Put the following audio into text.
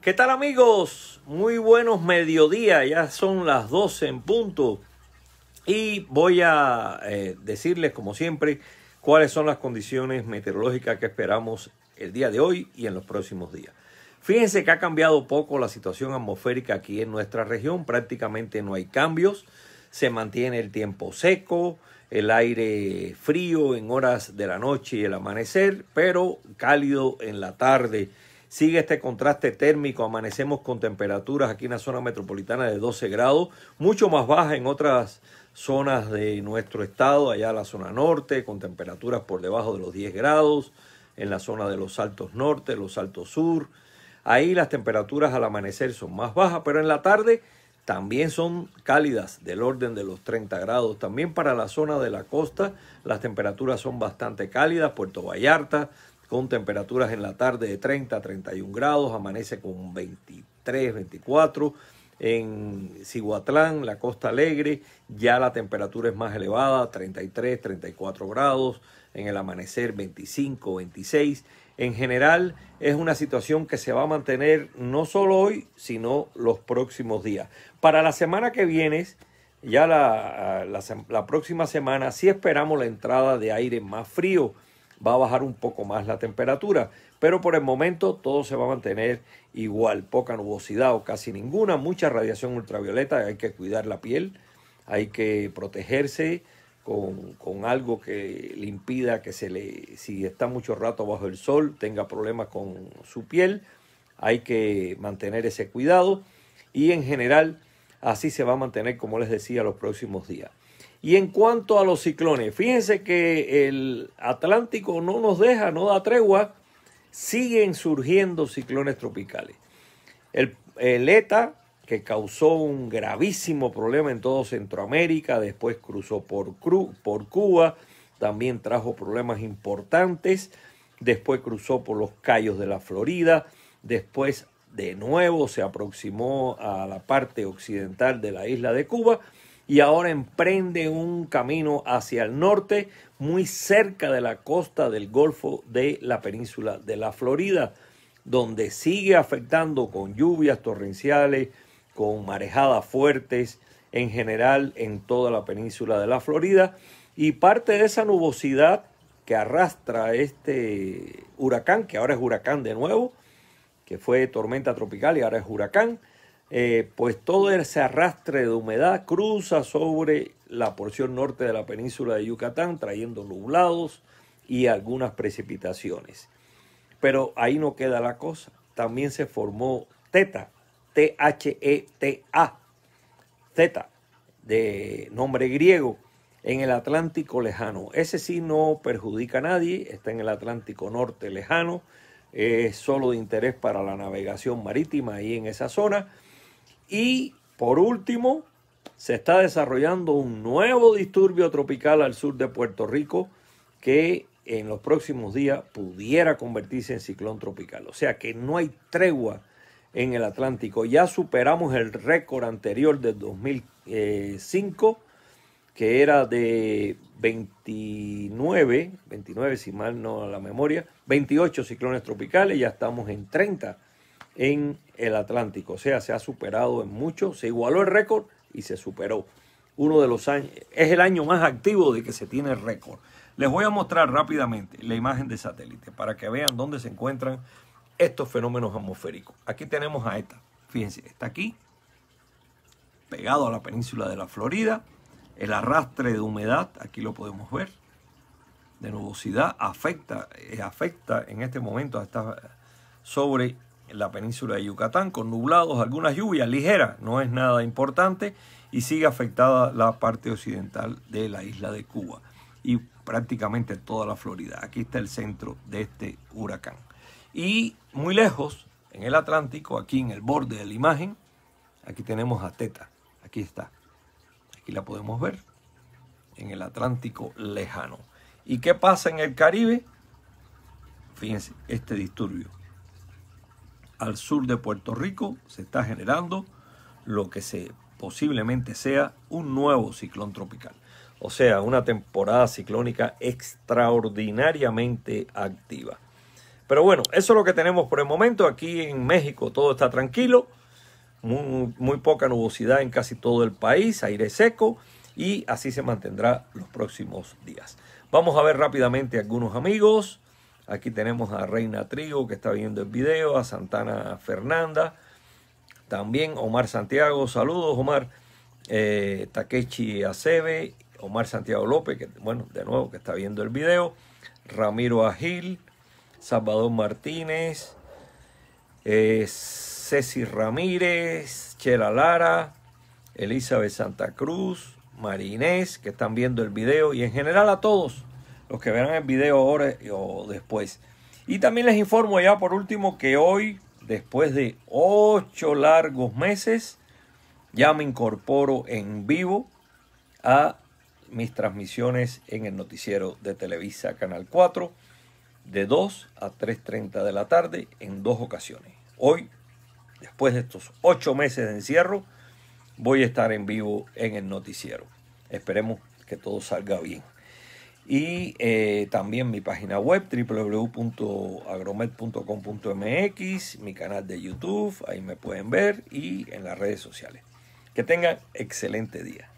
¿Qué tal amigos? Muy buenos mediodía, ya son las 12 en punto y voy a eh, decirles como siempre cuáles son las condiciones meteorológicas que esperamos el día de hoy y en los próximos días. Fíjense que ha cambiado poco la situación atmosférica aquí en nuestra región, prácticamente no hay cambios, se mantiene el tiempo seco, el aire frío en horas de la noche y el amanecer, pero cálido en la tarde Sigue este contraste térmico, amanecemos con temperaturas aquí en la zona metropolitana de 12 grados, mucho más baja en otras zonas de nuestro estado, allá en la zona norte, con temperaturas por debajo de los 10 grados, en la zona de los altos norte, los altos sur. Ahí las temperaturas al amanecer son más bajas, pero en la tarde también son cálidas, del orden de los 30 grados. También para la zona de la costa las temperaturas son bastante cálidas, Puerto Vallarta, con temperaturas en la tarde de 30 a 31 grados, amanece con 23, 24. En Cihuatlán, la Costa Alegre, ya la temperatura es más elevada, 33, 34 grados, en el amanecer 25, 26. En general, es una situación que se va a mantener no solo hoy, sino los próximos días. Para la semana que viene, ya la, la próxima semana, sí esperamos la entrada de aire más frío va a bajar un poco más la temperatura, pero por el momento todo se va a mantener igual, poca nubosidad o casi ninguna, mucha radiación ultravioleta, hay que cuidar la piel, hay que protegerse con, algo que le impida que se le, si está mucho rato bajo el sol, tenga problemas con su piel, hay que mantener ese cuidado y en general así se va a mantener, como les decía, los próximos días. Y en cuanto a los ciclones, fíjense que el Atlántico no nos deja, no da tregua, siguen surgiendo ciclones tropicales. El, ETA, que causó un gravísimo problema en todo Centroamérica, después cruzó por, por Cuba, también trajo problemas importantes, después cruzó por los Cayos de la Florida, después de nuevo se aproximó a la parte occidental de la isla de Cuba y ahora emprende un camino hacia el norte, muy cerca de la costa del Golfo de la península de la Florida, donde sigue afectando con lluvias torrenciales, con marejadas fuertes, en general en toda la península de la Florida, y parte de esa nubosidad que arrastra este huracán, que ahora es huracán de nuevo, que fue tormenta tropical y ahora es huracán, eh, pues todo ese arrastre de humedad cruza sobre la porción norte de la península de Yucatán, trayendo nublados y algunas precipitaciones. Pero ahí no queda la cosa. También se formó Teta, T-H-E-T-A, e Teta, de nombre griego, en el Atlántico lejano. Ese sí no perjudica a nadie, está en el Atlántico norte lejano, es solo de interés para la navegación marítima ahí en esa zona y por último, se está desarrollando un nuevo disturbio tropical al sur de Puerto Rico que en los próximos días pudiera convertirse en ciclón tropical. O sea que no hay tregua en el Atlántico. Ya superamos el récord anterior del 2005, que era de 29, 29 si mal no a la memoria, 28 ciclones tropicales, ya estamos en 30 en el Atlántico. O sea, se ha superado en mucho, se igualó el récord y se superó. Uno de los años, es el año más activo de que se tiene récord. Les voy a mostrar rápidamente la imagen de satélite para que vean dónde se encuentran estos fenómenos atmosféricos. Aquí tenemos a esta. Fíjense, está aquí, pegado a la península de la Florida. El arrastre de humedad, aquí lo podemos ver, de nubosidad, afecta, eh, afecta en este momento a esta sobre la península de Yucatán con nublados, algunas lluvias ligeras, no es nada importante y sigue afectada la parte occidental de la isla de Cuba y prácticamente toda la Florida. Aquí está el centro de este huracán. Y muy lejos, en el Atlántico, aquí en el borde de la imagen, aquí tenemos a Teta. Aquí está. Aquí la podemos ver en el Atlántico lejano. ¿Y qué pasa en el Caribe? Fíjense, este disturbio al sur de Puerto Rico se está generando lo que se posiblemente sea un nuevo ciclón tropical. O sea, una temporada ciclónica extraordinariamente activa. Pero bueno, eso es lo que tenemos por el momento. Aquí en México todo está tranquilo. Muy, muy poca nubosidad en casi todo el país, aire seco y así se mantendrá los próximos días. Vamos a ver rápidamente algunos amigos. Aquí tenemos a Reina Trigo que está viendo el video, a Santana Fernanda, también Omar Santiago, saludos Omar, eh, Takechi Acebe, Omar Santiago López, que bueno, de nuevo que está viendo el video, Ramiro Agil, Salvador Martínez, eh, Ceci Ramírez, Chela Lara, Elizabeth Santa Cruz, Marinés, que están viendo el video y en general a todos los que verán el video ahora o después. Y también les informo ya por último que hoy, después de ocho largos meses, ya me incorporo en vivo a mis transmisiones en el noticiero de Televisa Canal 4 de 2 a 3.30 de la tarde en dos ocasiones. Hoy, después de estos ocho meses de encierro, voy a estar en vivo en el noticiero. Esperemos que todo salga bien y eh, también mi página web www.agromed.com.mx, mi canal de YouTube, ahí me pueden ver y en las redes sociales. Que tengan excelente día.